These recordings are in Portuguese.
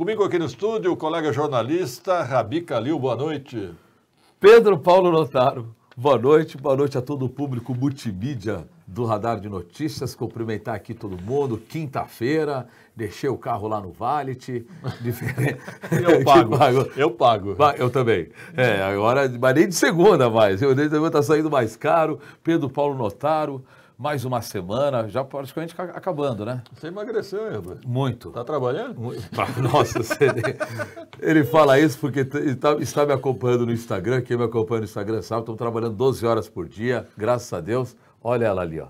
Comigo aqui no estúdio, o colega jornalista Rabi Calil, boa noite. Pedro Paulo Notaro, boa noite. Boa noite a todo o público multimídia do Radar de Notícias. Cumprimentar aqui todo mundo. Quinta-feira, deixei o carro lá no Valet. Diferente... Eu pago. eu pago. Eu também. É, agora, mas nem de segunda mais. Eu de segunda está saindo mais caro. Pedro Paulo Notaro mais uma semana, já praticamente acabando, né? Você emagreceu, Edu? Muito. Tá trabalhando? Muito. Nossa, ele, ele fala isso porque tá, está, me acompanhando no Instagram, quem me acompanha no Instagram sabe, estamos trabalhando 12 horas por dia, graças a Deus. Olha ela ali, ó.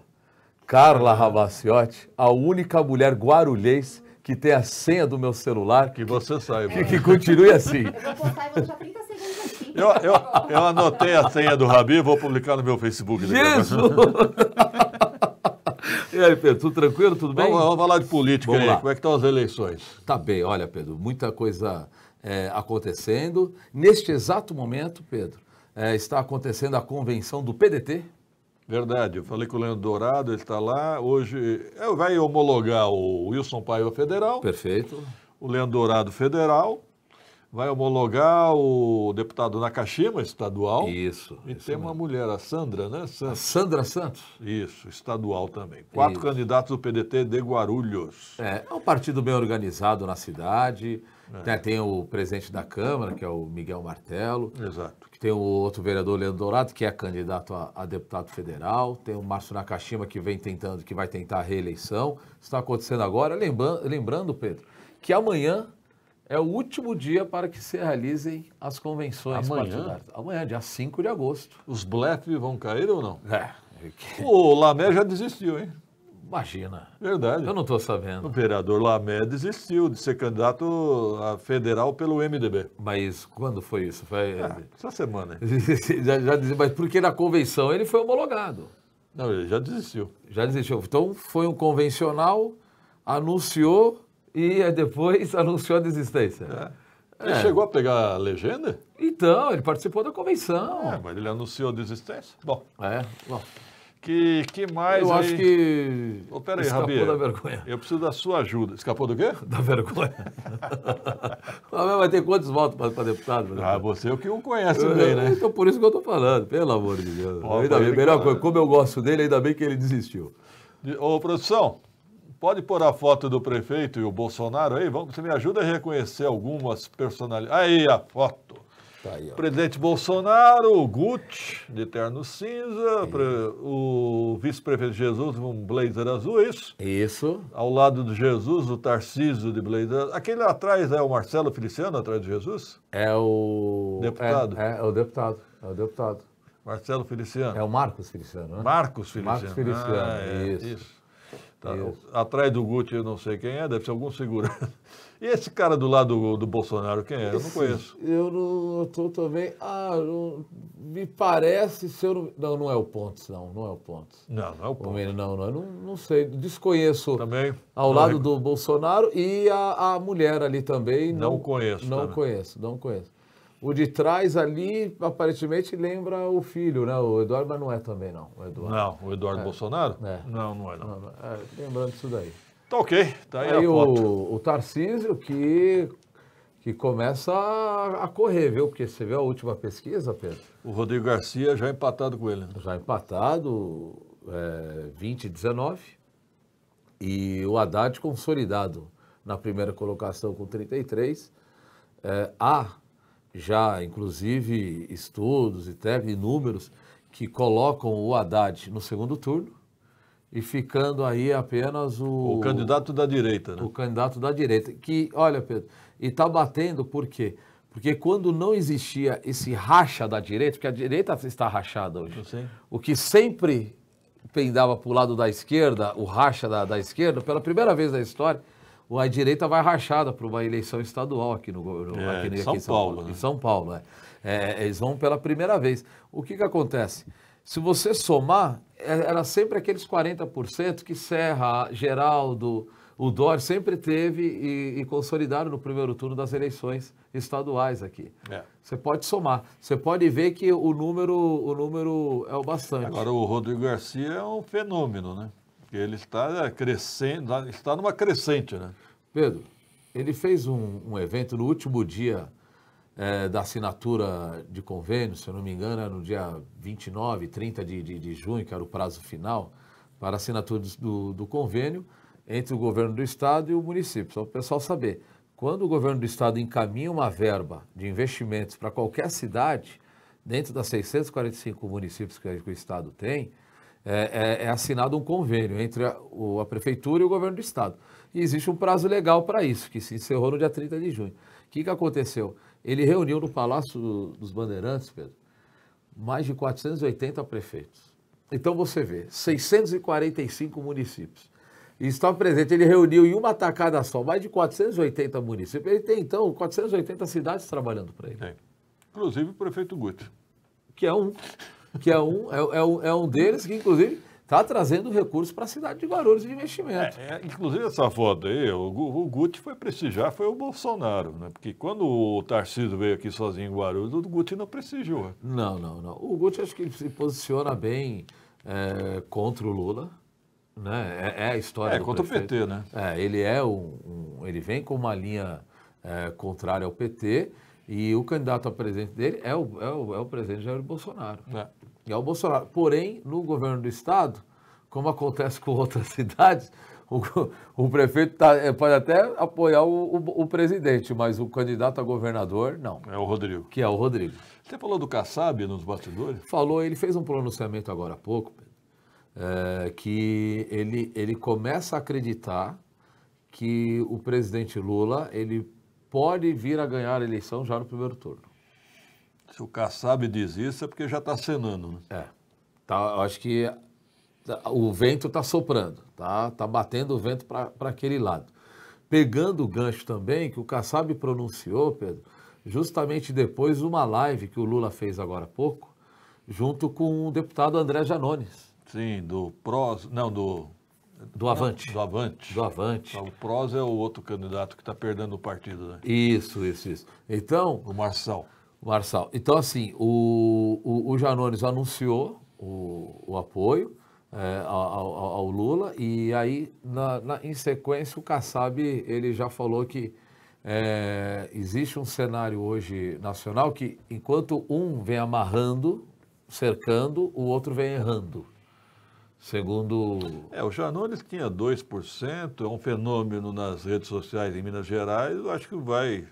Carla Rabaciotti, a única mulher guarulhês que tem a senha do meu celular. Que você saiba. Que, que continue assim. Eu vou sair, eu já eu, eu, eu anotei a senha do Rabi, vou publicar no meu Facebook. Jesus! E aí, Pedro, tudo tranquilo? Tudo bem? Vamos, vamos falar de política vamos aí. Lá. Como é que estão as eleições? Tá bem, olha, Pedro, muita coisa é, acontecendo. Neste exato momento, Pedro, é, está acontecendo a convenção do PDT. Verdade, eu falei com o Leandro Dourado, ele está lá. Hoje é, vai homologar o Wilson Paiva Federal. Perfeito. O Leandro Dourado Federal vai homologar o deputado Nakashima, estadual. Isso. E isso tem mesmo. uma mulher, a Sandra, né? Santos. Sandra Santos? Isso, estadual também. Quatro isso. candidatos do PDT de Guarulhos. É, é um partido bem organizado na cidade. É. Tem, né? tem o presidente da Câmara, que é o Miguel Martelo. Exato. Tem o outro vereador, Leandro Dourado, que é candidato a, a, deputado federal. Tem o Márcio Nakashima, que vem tentando, que vai tentar a reeleição. Isso está acontecendo agora. Lembra, lembrando, Pedro, que amanhã é o último dia para que se realizem as convenções Amanhã? partidárias. Amanhã, dia 5 de agosto. Os blefe vão cair ou não? É. O Lamé já desistiu, hein? Imagina. Verdade. Eu não estou sabendo. O vereador Lamé desistiu de ser candidato a federal pelo MDB. Mas quando foi isso? Foi... Ah, essa semana. já, já desistiu, mas porque na convenção ele foi homologado. Não, ele já desistiu. Já desistiu. Então foi um convencional, anunciou e depois anunciou a desistência. É. é. Ele é. chegou a pegar a legenda? Então, ele participou da convenção. É, mas ele anunciou a desistência? Bom. É, bom. Que, que mais Eu aí? acho que oh, aí, escapou da vergonha. Eu preciso da sua ajuda. Escapou do quê? Da vergonha. Ah, vai ter quantos votos para deputado? Né? Ah, você é o que o conhece eu, é, bem, né? Então por isso que eu estou falando, pelo amor de Deus. Pô, ainda bem, melhor, coisa. como eu gosto dele, ainda bem que ele desistiu. De, ô, produção, Pode pôr a foto do prefeito e o Bolsonaro aí? Vamos, você me ajuda a reconhecer algumas personalidades. Aí a foto. Tá aí, Presidente Bolsonaro, o Gucci, de terno cinza, pre... o vice-prefeito Jesus, um blazer azul, é isso? Isso. Ao lado do Jesus, o Tarcísio de blazer Aquele atrás é o Marcelo Feliciano, atrás de Jesus? É o... Deputado? É, é, é o deputado, é o deputado. Marcelo Feliciano. É o Marcos Feliciano, né? Marcos Feliciano. Marcos Feliciano, ah, é, isso. isso. Tá, atrás do Guti, eu não sei quem é, deve ser algum segurança. E esse cara do lado do, do Bolsonaro, quem é? Esse, eu não conheço. Eu não estou também. Ah, me parece ser. Não, não, é o Pontes, não. Não é o Pontes. Não, não é o Pontes. não, não, não, não sei. Desconheço. Também. Ao lado do Bolsonaro e a, a mulher ali também. Não, não conheço. Não também. conheço, não conheço. O de trás ali, aparentemente, lembra o filho, né? O Eduardo, mas não é também, não. O Eduardo. Não, o Eduardo é. Bolsonaro? É. Não, não é, não. não é, lembrando disso daí. Tá ok, tá aí, aí a foto. O, o Tarcísio que, que começa a, correr, viu? Porque você viu a última pesquisa, Pedro? O Rodrigo Garcia já empatado com ele. Né? Já empatado, é, 20 19. E o Haddad consolidado na primeira colocação com 33. É, a já inclusive estudos e teve números que colocam o Haddad no segundo turno e ficando aí apenas o. O candidato da direita, né? O candidato da direita. Que, olha, Pedro, e está batendo por quê? Porque quando não existia esse racha da direita, porque a direita está rachada hoje, o que sempre pendava para o lado da esquerda, o racha da, da esquerda, pela primeira vez na história, a direita vai rachada para uma eleição estadual aqui no, no é, aqui, São, aqui São Paulo. né? Em São Paulo, é. é. Eles vão pela primeira vez. O que, que acontece? Se você somar, é, era sempre aqueles 40% que Serra, Geraldo, o Dória sempre teve e, e, consolidaram no primeiro turno das eleições estaduais aqui. É. Você pode somar, você pode ver que o número, o número é o bastante. Agora o Rodrigo Garcia é um fenômeno, né? Porque ele está né, crescendo, está numa crescente, né? Pedro, ele fez um, um evento no último dia é, da assinatura de convênio, se eu não me engano, era no dia 29, 30 de, de, de junho, que era o prazo final para assinatura do, do convênio entre o governo do estado e o município. Só para o pessoal saber, quando o governo do estado encaminha uma verba de investimentos para qualquer cidade, dentro das 645 municípios que o estado tem, é, é, é assinado um convênio entre a, o, a prefeitura e o governo do estado. E existe um prazo legal para isso, que se encerrou no dia 30 de junho. O que, que aconteceu? Ele reuniu no Palácio dos Bandeirantes, Pedro, mais de 480 prefeitos. Então você vê, 645 municípios. E estava presente, ele reuniu em uma tacada só mais de 480 municípios. Ele tem, então, 480 cidades trabalhando para ele. É. Inclusive o prefeito Guto. Que é um que é um, é, é um, é um deles que, inclusive, está trazendo recursos para a cidade de Guarulhos de investimento. É, é, inclusive, essa foto aí, o, o Guti foi prestigiar, foi o Bolsonaro, né? Porque quando o Tarcísio veio aqui sozinho em Guarulhos, o Guti não prestigiou. Né? Não, não, não. O Guti acho que se posiciona bem é, contra o Lula. Né? É, é a história. É do contra prefeito. o PT, né? É, ele é um, um, Ele vem com uma linha é, contrária ao PT e o candidato a presidente dele é o, é o, é o presidente Jair Bolsonaro. É. é o Bolsonaro. Porém, no governo do Estado, como acontece com outras cidades, o, o prefeito tá, eh, pode até apoiar o, o, o, presidente, mas o candidato a governador, não. É o Rodrigo. Que é o Rodrigo. Você falou do Kassab nos bastidores? Falou, ele fez um pronunciamento agora há pouco, é, que ele, ele começa a acreditar que o presidente Lula, ele pode vir a ganhar a eleição já no primeiro turno. Se o Kassab diz isso, é porque já está cenando, né? É. Tá, acho que tá, o vento está soprando, tá, tá batendo o vento para aquele lado. Pegando o gancho também, que o Kassab pronunciou, Pedro, justamente depois de uma live que o Lula fez agora há pouco, junto com o deputado André Janones. Sim, do PROS, não, do do Avante. Do Avante. Do Avante. Então, o Prós é o outro candidato que está perdendo o partido, né? Isso, isso, isso. Então. O Marçal. Marçal. Então, assim, o, o, o Janones anunciou o, o apoio é, ao, ao, ao, Lula e aí, na, na, em sequência, o Kassab ele já falou que é, existe um cenário hoje nacional que, enquanto um vem amarrando, cercando, o outro vem errando. Segundo. É, o Janones tinha 2%, é um fenômeno nas redes sociais em Minas Gerais, eu acho que vai,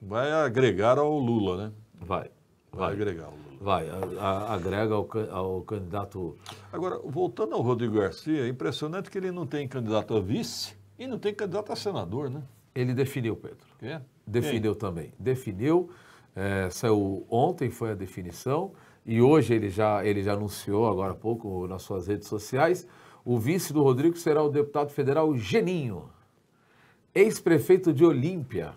vai agregar ao Lula, né? Vai. Vai, vai agregar ao Lula. Vai, a, a, agrega ao, ao candidato. Agora, voltando ao Rodrigo Garcia, é impressionante que ele não tem candidato a vice e não tem candidato a senador, né? Ele definiu, Pedro. Quem? Definiu Quem? também. Definiu, é, saiu ontem, foi a definição e hoje ele já, ele já anunciou, agora há pouco, nas suas redes sociais, o vice do Rodrigo será o deputado federal Geninho, ex-prefeito de Olímpia.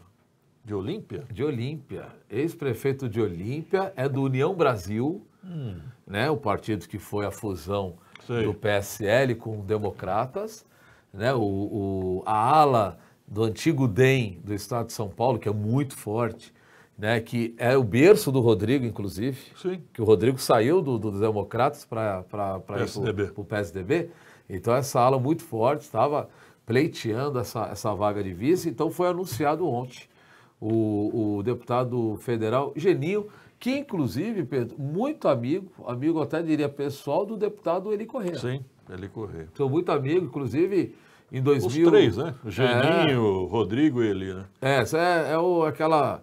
De Olímpia? De Olímpia. Ex-prefeito de Olímpia, é do União Brasil, hum. né, o partido que foi a fusão Sei. do PSL com Democratas, né, o, o, a ala do antigo DEM do estado de São Paulo, que é muito forte, né, que é o berço do Rodrigo, inclusive, Sim. que o Rodrigo saiu dos do Democratas para o PSDB. Então, essa ala muito forte estava pleiteando essa, essa vaga de vice. Então, foi anunciado ontem o, o deputado federal Geninho, que, inclusive, Pedro, muito amigo, amigo até diria pessoal, do deputado Eli Corrêa. Sim, Eli Corrêa. Sou então, muito amigo, inclusive em 2000. Os três, né? É. Geninho, é, Rodrigo e Eli, né? É, essa é, é o, aquela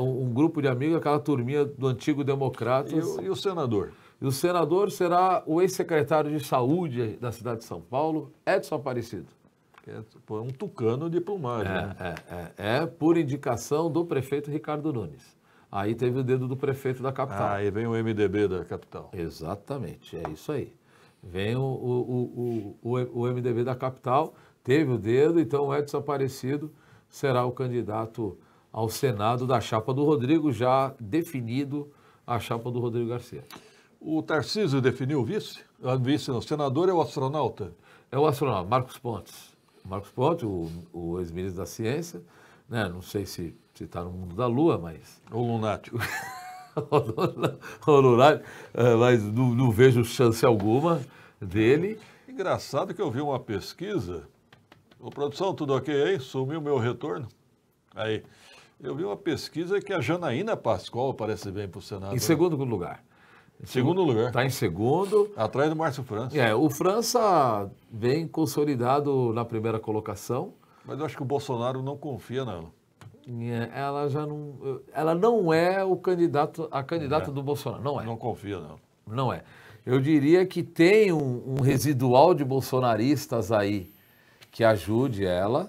um grupo de amigos, aquela turminha do antigo Democratas. E o, e o senador? E o senador será o ex-secretário de saúde da cidade de São Paulo, Edson Aparecido. É, é um tucano de plumagem. É, né? é, é, é, por indicação do prefeito Ricardo Nunes. Aí teve o dedo do prefeito da capital. Aí ah, vem o MDB da capital. Exatamente, é isso aí. Vem o, o, o, o, o MDB da capital, teve o dedo, então o Edson Aparecido será o candidato ao Senado da chapa do Rodrigo, já definido a chapa do Rodrigo Garcia. O Tarcísio definiu o vice? O ah, vice não, o senador é o astronauta? É o astronauta, Marcos Pontes. Marcos Pontes, o, o ex-ministro da Ciência, né? não sei se está se tá no mundo da Lua, mas... O lunático. o lunático, é, mas não, não vejo chance alguma dele. Engraçado que eu vi uma pesquisa Ô, produção, tudo ok aí? Sumiu meu retorno? Aí. Eu vi uma pesquisa que a Janaína Pascoal parece bem para o Senado. Em né? segundo lugar. Em segundo lugar. Está em segundo. Atrás do Márcio França. É, o França vem consolidado na primeira colocação. Mas eu acho que o Bolsonaro não confia nela. É, ela já não. Ela não é o candidato, a candidata é. do Bolsonaro. Não é. Não confia, não. Não é. Eu diria que tem um, um residual de bolsonaristas aí que ajude ela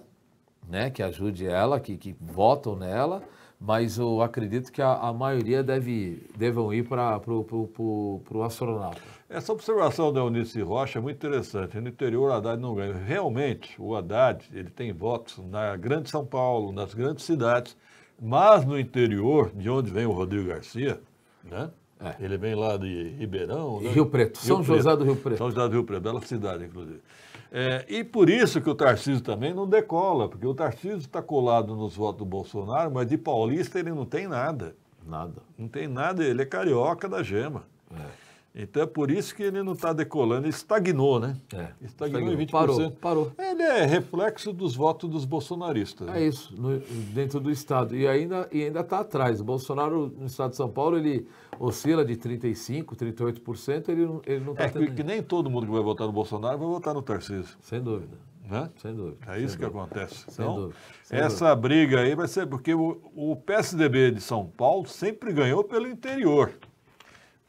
né, que ajude ela, que, que votam nela, mas eu acredito que a, a maioria deve, devam ir para o astronauta. Essa observação da Eunice Rocha é muito interessante. No interior, o Haddad não ganha. Realmente, o Haddad ele tem votos na Grande São Paulo, nas grandes cidades, mas no interior, de onde vem o Rodrigo Garcia, né? É. Ele vem lá de Ribeirão. Né? Rio Preto, Rio São Preto. José do Rio Preto. São José do Rio Preto, bela cidade, inclusive. É, e por isso que o Tarcísio também não decola, porque o Tarcísio está colado nos votos do Bolsonaro, mas de paulista ele não tem nada. Nada. Não tem nada, ele é carioca da gema. É. Então é por isso que ele não está decolando, ele estagnou, né? É, estagnou, estagnou em 20%. Parou, parou. Ele é reflexo dos votos dos bolsonaristas. Né? É isso, no, dentro do Estado. E ainda e ainda está atrás. O Bolsonaro, no Estado de São Paulo, ele oscila de 35%, 38%, ele, ele não está é, tendo... que nem todo mundo que vai votar no Bolsonaro vai votar no Tarcísio. Sem dúvida. Né? Sem dúvida. É isso que dúvida. acontece. Sem então, dúvida. Sem essa dúvida. briga aí vai ser porque o, o PSDB de São Paulo sempre ganhou pelo interior.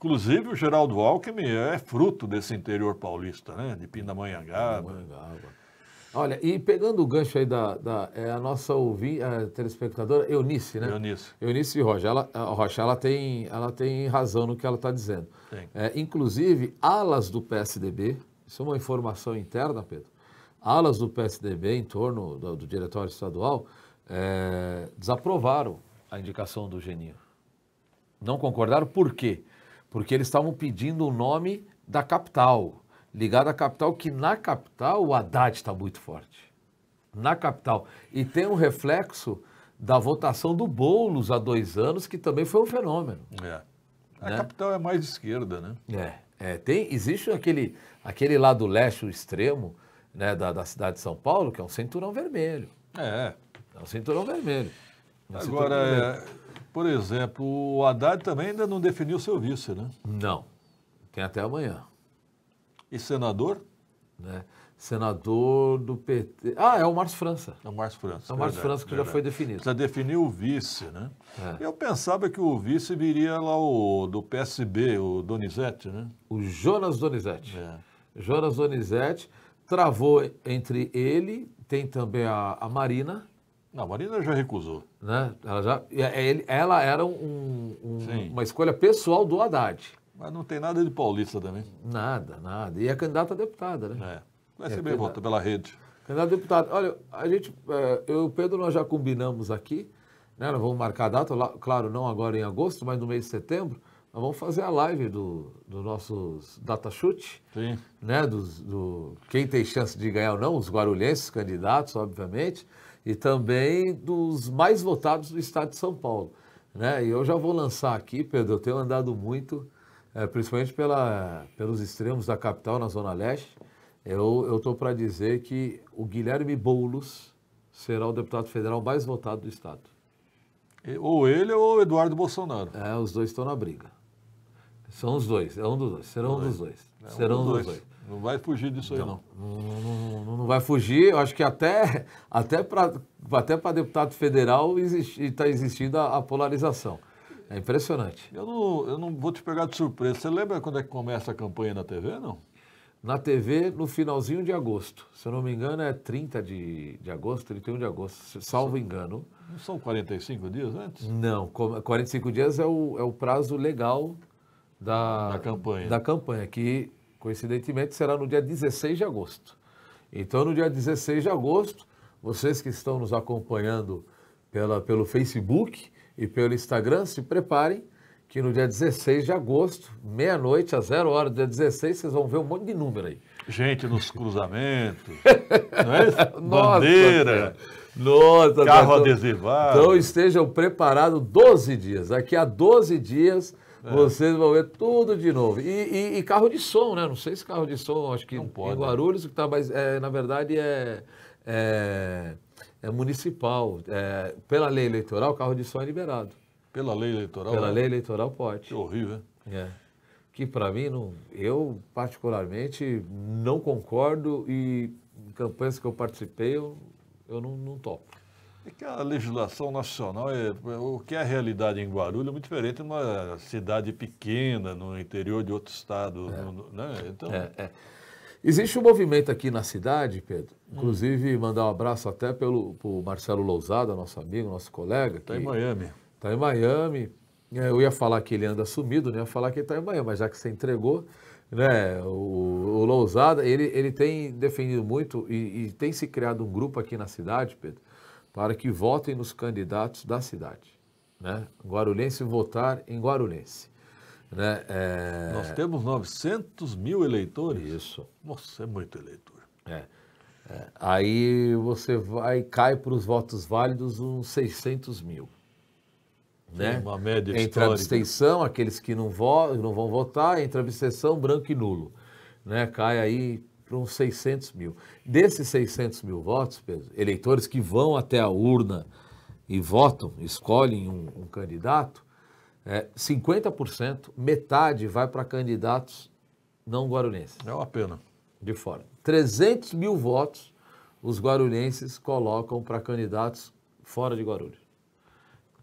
Inclusive, o Geraldo Alckmin é fruto desse interior paulista, né? De Pindamonhangaba. Olha, e pegando o gancho aí da, da é a nossa ouvinte, a telespectadora Eunice, né? Eunice. Eunice Rocha, ela, Rocha, ela, tem, ela tem razão no que ela está dizendo. É, inclusive, alas do PSDB, isso é uma informação interna, Pedro, alas do PSDB em torno do, do diretório estadual é, desaprovaram a indicação do Geninho. Não concordaram por quê? porque eles estavam pedindo o nome da capital, ligado à capital, que na capital o Haddad está muito forte. Na capital. E tem um reflexo da votação do Boulos há dois anos, que também foi um fenômeno. É. A né? capital é mais esquerda, né? É. é. tem, existe aquele, aquele lado leste, o extremo, né, da, da cidade de São Paulo, que é um cinturão vermelho. É. É um cinturão vermelho. É um Agora, cinturão vermelho. É, por exemplo, o Haddad também ainda não definiu seu vice, né? Não. Tem até amanhã. E senador? Né? Senador do PT. Ah, é o Márcio França. É o Márcio França. É o Márcio França que verdade. já foi definido. Já definiu o vice, né? É. Eu pensava que o vice viria lá o, do PSB, o Donizete, né? O Jonas Donizete. É. Jonas Donizete travou entre ele, tem também a, a Marina não, a Marina já recusou. Né? Ela, já, é ela era um, um, uma escolha pessoal do Haddad. Mas não tem nada de paulista também. Nada, nada. E é candidata a deputada, né? É. Vai ser é, bem vota pela rede. Candidata a deputada. Olha, a gente, é, eu e o Pedro, nós já combinamos aqui, né? Nós vamos marcar a data, claro, não agora em agosto, mas no mês de setembro. Nós vamos fazer a live do, do nossos data chute, Sim. né? do, quem tem chance de ganhar ou não, os guarulhenses, candidatos, obviamente e também dos mais votados do estado de São Paulo. Né? E eu já vou lançar aqui, Pedro, eu tenho andado muito, é, principalmente pela, pelos extremos da capital, na Zona Leste. Eu estou para dizer que o Guilherme Boulos será o deputado federal mais votado do estado. Ou ele ou o Eduardo Bolsonaro. É, os dois estão na briga. São os dois, é um dos dois, serão um dos dois. É um serão dos dois. dois. Não vai fugir disso aí, não. Não, não, não, vai fugir. Eu acho que até, até para até deputado federal está existindo a, a, polarização. É impressionante. Eu não, eu não vou te pegar de surpresa. Você lembra quando é que começa a campanha na TV, não? Na TV, no finalzinho de agosto. Se eu não me engano, é 30 de, de agosto, 31 de agosto, salvo engano. Não são 45 dias antes? Não, 45 dias é o, é o prazo legal da, da campanha. Da campanha, que Coincidentemente, será no dia 16 de agosto. Então, no dia 16 de agosto, vocês que estão nos acompanhando pela, pelo Facebook e pelo Instagram, se preparem que no dia 16 de agosto, meia-noite, a zero hora dia 16, vocês vão ver um monte de número aí. Gente nos cruzamentos, não é Bandeira, Nossa, carro então- adesivado. Então estejam preparados 12 dias. Aqui há 12 dias é. Vocês vão ver tudo de novo. E, e, e, carro de som, né? Não sei se carro de som, acho que não pode, em Guarulhos, que tá, mas é, na verdade é, é, é municipal. É, pela lei eleitoral, carro de som é liberado. Pela lei eleitoral? Pela né? lei eleitoral pode. Que horrível, É. Que para mim, não, eu particularmente não concordo e em campanhas que eu participei, eu, eu não, não topo. É que a legislação nacional, é, o que é a realidade em Guarulhos é muito diferente de uma cidade pequena, no interior de outro estado. É. No, né? então... É, é. Existe um movimento aqui na cidade, Pedro. Hum. Inclusive, hum. mandar um abraço até pelo pro Marcelo Lousada, nosso amigo, nosso colega. Está tá em Miami. Está em Miami. Eu ia falar que ele anda sumido, né? ia falar que ele está em Miami, mas já que você entregou, né? O, o Lousada, ele, ele tem defendido muito e, e tem se criado um grupo aqui na cidade, Pedro, para que votem nos candidatos da cidade. Né? Guarulhense votar em Guarulhense. Né? É... Nós temos 900 mil eleitores. Isso. Nossa, é muito eleitor. É. É. Aí você vai cai para os votos válidos uns 600 mil. Né? Uma média entre histórica. abstenção, aqueles que não, vo não vão votar, entre abstenção, branco e nulo. Né? Cai aí para uns 600 mil. Desses 600 mil votos, eleitores que vão até a urna e votam, escolhem um, um candidato, é, 50%, metade vai para candidatos não guarulhenses. É uma pena. De fora. 300 mil votos os guarulhenses colocam para candidatos fora de Guarulhos.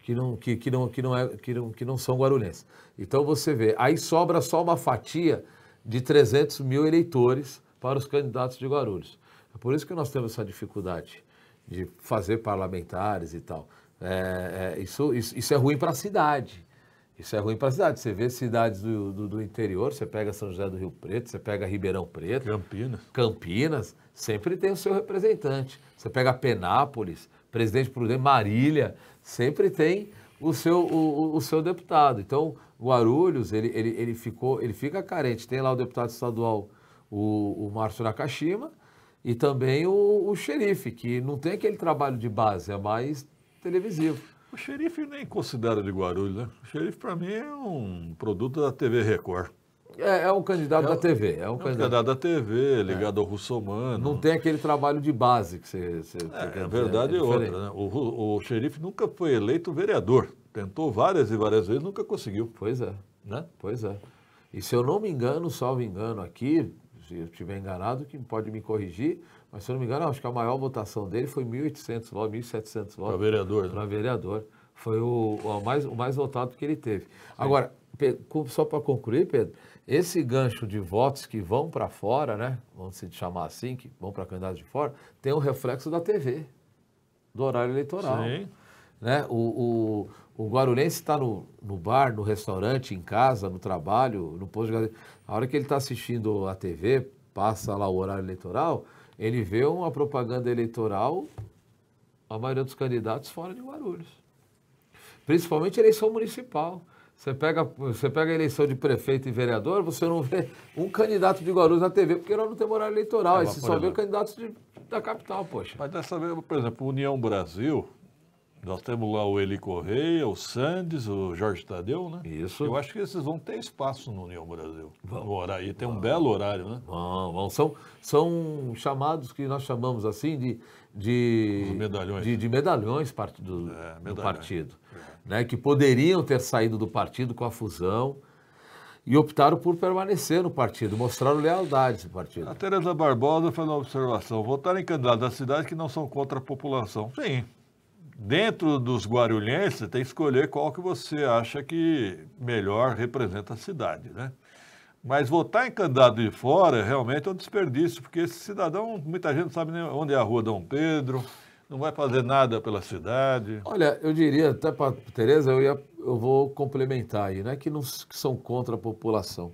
Que não, que, que, não, que, não é, que, não, que não são guarulhenses. Então você vê, aí sobra só uma fatia de 300 mil eleitores para os candidatos de Guarulhos. É por isso que nós temos essa dificuldade de fazer parlamentares e tal. É, é, isso, isso, isso, é ruim para a cidade. Isso é ruim para a cidade. Você vê cidades do, do, do, interior, você pega São José do Rio Preto, você pega Ribeirão Preto. Campinas. Campinas, sempre tem o seu representante. Você pega Penápolis, Presidente Prudente, Marília, sempre tem o seu, o, o seu deputado. Então, Guarulhos, ele, ele, ele, ficou, ele fica carente. Tem lá o deputado estadual o, o Márcio Nakashima e também o, o Xerife, que não tem aquele trabalho de base, é mais televisivo. O Xerife nem considera de Guarulhos, né? O Xerife, para mim, é um produto da TV Record. É, é um candidato é, da TV. É um, é um candidato... candidato... da TV, é. ligado ao russomano. Não tem aquele trabalho de base que você... você é, a tá é verdade é, outra, né? O, o Xerife nunca foi eleito vereador. Tentou várias e várias vezes, nunca conseguiu. Pois é. Né? Pois é. E se eu não me engano, salvo engano aqui, se eu estiver enganado, que pode me corrigir, mas se eu não me engano, acho que a maior votação dele foi 1.800 votos, 1.700 votos. Para vereador. Para né? vereador. Foi o, o, mais, o mais votado que ele teve. Sim. Agora, só para concluir, Pedro, esse gancho de votos que vão para fora, né? Vamos se chamar assim, que vão para candidatos de fora, tem um reflexo da TV, do horário eleitoral. Sim. Né? O, o, o Guarulhense está no, no bar, no restaurante, em casa, no trabalho, no posto de gasolina. A hora que ele está assistindo a TV, passa lá o horário eleitoral, ele vê uma propaganda eleitoral, a maioria dos candidatos fora de Guarulhos. Principalmente eleição municipal. Você pega, você pega a eleição de prefeito e vereador, você não vê um candidato de Guarulhos na TV, porque nós não temos horário eleitoral. É, aí você só exemplo, vê candidatos de, da capital, poxa. Mas dessa vez, por exemplo, União Brasil, nós temos lá o Eli Correia, o Sandes, o Jorge Tadeu, né? Isso. Eu acho que esses vão ter espaço no União Brasil. Vão. No E tem vão. um belo horário, né? Vão, vão. São, são chamados que nós chamamos assim de. de Os medalhões. De, de medalhões part... do, é, medalhões. do partido. É. Né? Que poderiam ter saído do partido com a fusão e optaram por permanecer no partido, mostraram lealdade esse partido. A Tereza Barbosa fez uma observação: votarem em candidatos da cidade que não são contra a população. Sim, dentro dos guarulhenses, você tem que escolher qual que você acha que melhor representa a cidade, né? Mas votar em candidato de fora realmente é um desperdício, porque esse cidadão, muita gente não sabe nem onde é a rua Dom Pedro, não vai fazer nada pela cidade. Olha, eu diria, até para Tereza, eu, ia, eu vou complementar aí, não é que, não, que são contra a população.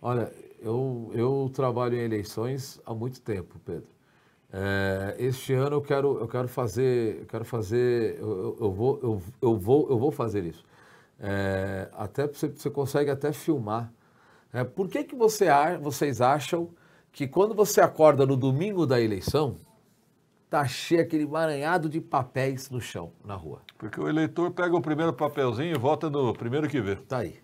Olha, eu, eu trabalho em eleições há muito tempo, Pedro. É, este ano eu quero, eu quero fazer, eu quero fazer, eu, eu vou, eu, eu, vou, eu vou fazer isso. É, até você, você consegue até filmar. É, por que, que você, vocês acham que quando você acorda no domingo da eleição, tá cheio aquele maranhado de papéis no chão, na rua? Porque o eleitor pega o primeiro papelzinho e vota no primeiro que vê. Tá aí.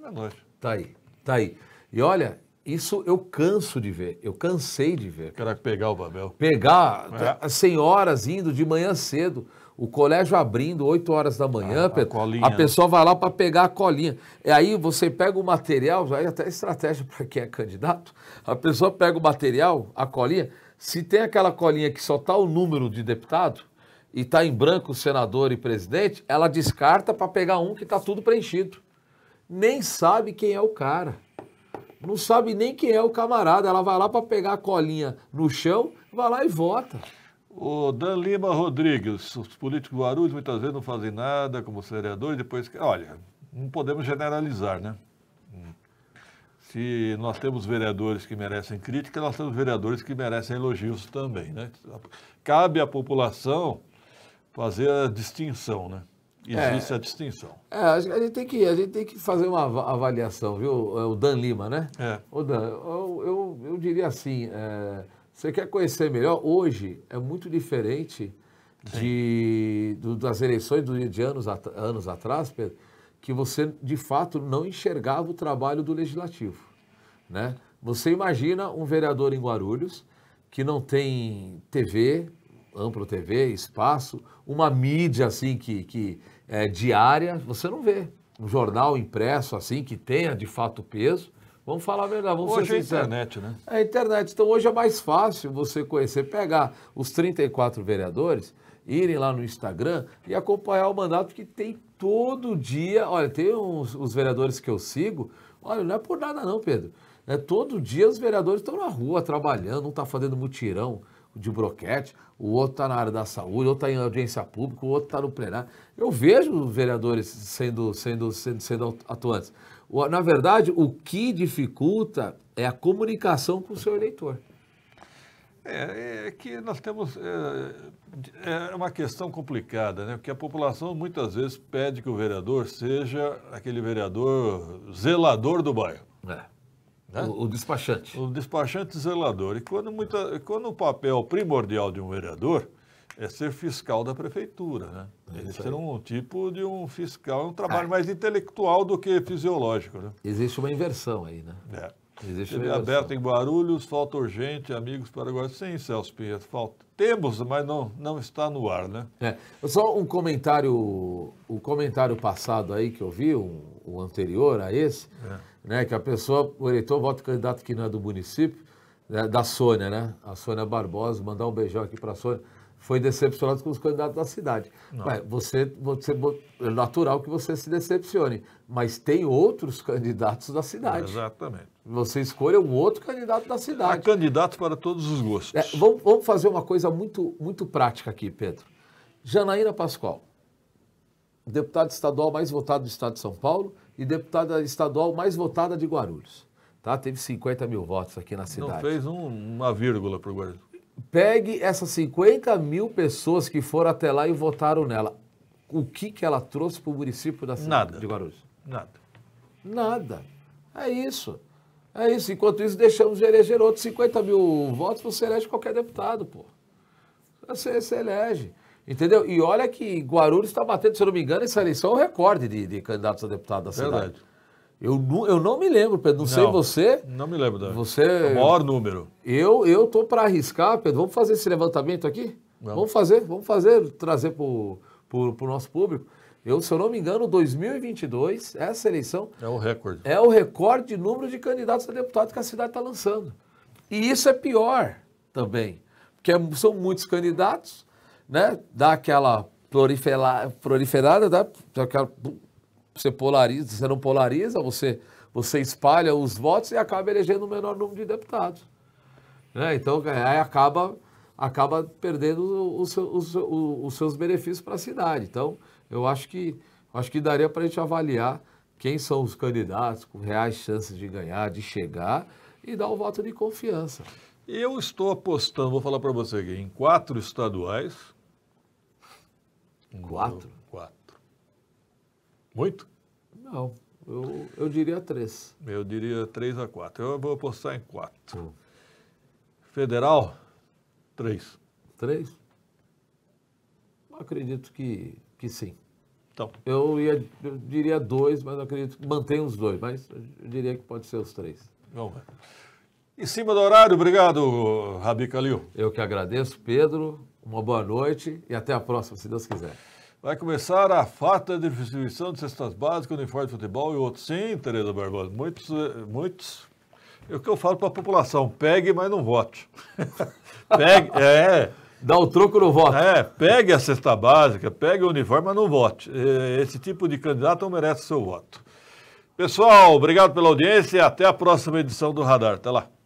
É nóis. Tá aí, tá aí. E olha, isso eu canso de ver, eu cansei de ver. Cara, é pegar o Babel. Pegar é. as tá, senhoras indo de manhã cedo, o colégio abrindo 8 horas da manhã, ah, Pedro, a, a, né? pessoa vai lá para pegar a colinha. E aí você pega o material, já é até estratégia para quem é candidato, a pessoa pega o material, a colinha, se tem aquela colinha que só está o número de deputado, e está em branco senador e presidente, ela descarta para pegar um que está tudo preenchido. Nem sabe quem é o cara. Não sabe nem quem é o camarada. Ela vai lá para pegar a colinha no chão, vai lá e vota. O Dan Lima Rodrigues, os políticos guarulhos muitas vezes não fazem nada como vereadores, depois Olha, não podemos generalizar, né? Se nós temos vereadores que merecem crítica, nós temos vereadores que merecem elogios também, né? Cabe à população fazer a distinção, né? Existe é, a distinção. É, a gente, tem que, a gente tem que fazer uma avaliação, viu? É o Dan Lima, né? É. O Dan, eu, eu, eu diria assim, é, você quer conhecer melhor? Hoje é muito diferente de, do, das eleições de anos, at, anos atrás, Pedro, que você, de fato, não enxergava o trabalho do Legislativo, né? Você imagina um vereador em Guarulhos que não tem TV, Amplo TV, espaço, uma mídia assim que, que é diária, você não vê. Um jornal impresso assim que tenha de fato peso. Vamos falar a verdade, vamos hoje ser é sinceros. Hoje é internet, né? É internet. Então hoje é mais fácil você conhecer, pegar os 34 vereadores, irem lá no Instagram e acompanhar o mandato que tem todo dia. Olha, tem uns, os vereadores que eu sigo. Olha, não é por nada não, Pedro. É, todo dia os vereadores estão na rua trabalhando, não está fazendo mutirão, de broquete, o outro está na área da saúde, o outro está em audiência pública, o outro está no plenário. Eu vejo vereadores sendo, sendo, sendo, sendo atuantes. Na verdade, o que dificulta é a comunicação com o seu eleitor. É, é que nós temos. É, é, uma questão complicada, né? Porque a população muitas vezes pede que o vereador seja aquele vereador zelador do bairro. É. Né? O, o, despachante. O despachante zelador. E quando, muita, quando o papel primordial de um vereador é ser fiscal da prefeitura, né? É Ele ser um tipo de um fiscal, é um trabalho ah. mais intelectual do que fisiológico, né? Existe uma inversão aí, né? É. Ele aberto em Guarulhos, falta urgente, amigos paraguaios. Sim, Celso Pinheiro, falta. Temos, mas não, não está no ar, né? É, só um comentário, o comentário passado aí que eu vi, o um, um anterior a esse, é. né, que a pessoa, o eleitor vota o candidato que não é do município, né, da Sônia, né? A Sônia Barbosa, mandar um beijão aqui para a Sônia foi decepcionado com os candidatos da cidade. Mas você, você, é natural que você se decepcione, mas tem outros candidatos da cidade. exatamente. Você escolha um outro candidato da cidade. Há candidatos para todos os gostos. É, vamos, vamos, fazer uma coisa muito, muito prática aqui, Pedro. Janaína Pascoal, deputada estadual mais votada do estado de São Paulo e deputada estadual mais votada de Guarulhos. Tá? Teve 50 mil votos aqui na cidade. Não fez um, uma vírgula para o Guarulhos pegue essas 50 mil pessoas que foram até lá e votaram nela. O que, que ela trouxe para o município da cidade de Guarulhos? Nada. Nada. É isso. É isso. Enquanto isso, deixamos de eleger outros 50 mil votos, você elege qualquer deputado, pô. Você, você elege. Entendeu? E olha que Guarulhos está batendo, se eu não me engano, essa eleição é um recorde de, de candidatos a deputado da cidade. Verdade. Eu, eu não me lembro, Pedro. Não, não sei você. Não me lembro, Davi. Você. É o maior número. Eu eu tô para arriscar, Pedro. Vamos fazer esse levantamento aqui? Vamos fazer, vamos fazer, trazer para o nosso público. Eu, se eu não me engano, 2022, essa eleição. É o recorde. É o recorde de número de candidatos a deputado que a cidade está lançando. E isso é pior também, porque são muitos candidatos, né? Dá aquela proliferada, proliferada dá aquela você polariza, você não polariza, você, você espalha os votos e acaba elegendo o menor número de deputados. Né? Então, é, aí acaba, acaba perdendo os, os, os seus benefícios para a cidade. Então, eu acho que, acho que daria para a gente avaliar quem são os candidatos com reais chances de ganhar, de chegar e dar o voto de confiança. Eu estou apostando, vou falar para você aqui, em quatro estaduais. Quatro? Muito? Não, eu, eu diria três. Eu diria três a quatro. Eu vou apostar em quatro. Hum. Federal, três. Três? Acredito que, que sim. Então. Eu, ia, eu diria dois, mas acredito que mantém os dois, mas eu diria que pode ser os três. Vamos ver. Em cima do horário, obrigado, Rabi Calil. Eu que agradeço, Pedro. Uma boa noite e até a próxima, se Deus quiser. Vai começar a fata de distribuição de cestas básicas, uniforme de futebol e outros. Sim, Tereza Barbosa, muitos, eh, muitos é o que eu falo para a população: pegue, mas não vote. pegue, é. Dá o troco no voto. É, pegue a cesta básica, pegue o uniforme, mas não vote. Eh, esse tipo de candidato não merece seu voto. Pessoal, obrigado pela audiência e até a próxima edição do Radar. Até lá.